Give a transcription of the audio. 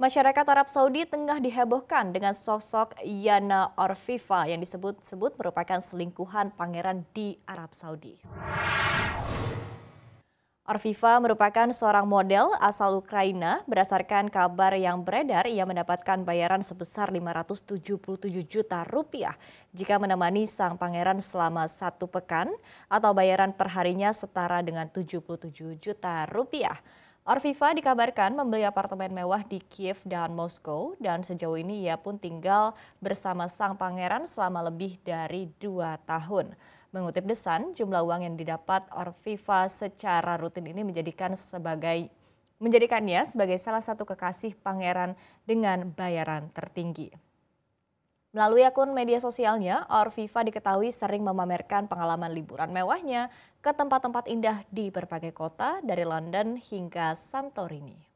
Masyarakat Arab Saudi tengah dihebohkan dengan sosok Yana Orviva yang disebut-sebut merupakan selingkuhan pangeran di Arab Saudi. Orviva merupakan seorang model asal Ukraina. Berdasarkan kabar yang beredar, ia mendapatkan bayaran sebesar 577 juta rupiah jika menemani sang pangeran selama satu pekan atau bayaran perharinya setara dengan 77 juta rupiah. Arviva dikabarkan membeli apartemen mewah di Kiev dan Moskow dan sejauh ini ia pun tinggal bersama sang pangeran selama lebih dari dua tahun. Mengutip The jumlah uang yang didapat Orviva secara rutin ini menjadikan sebagai menjadikannya sebagai salah satu kekasih pangeran dengan bayaran tertinggi. Melalui akun media sosialnya, Orviva diketahui sering memamerkan pengalaman liburan mewahnya ke tempat-tempat indah di berbagai kota dari London hingga Santorini.